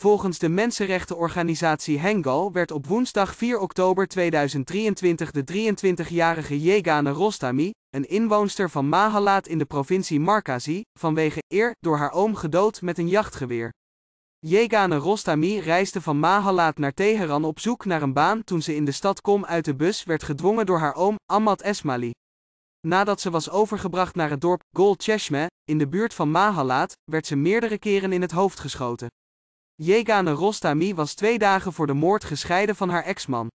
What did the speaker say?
Volgens de mensenrechtenorganisatie Hengal werd op woensdag 4 oktober 2023 de 23-jarige Yegane Rostami, een inwoonster van Mahalat in de provincie Markazi, vanwege eer door haar oom gedood met een jachtgeweer. Yegane Rostami reisde van Mahalat naar Teheran op zoek naar een baan toen ze in de stad Kom uit de bus werd gedwongen door haar oom, Ahmad Esmali. Nadat ze was overgebracht naar het dorp Gol Cheshme, in de buurt van Mahalat, werd ze meerdere keren in het hoofd geschoten. Jegane Rostami was twee dagen voor de moord gescheiden van haar ex-man.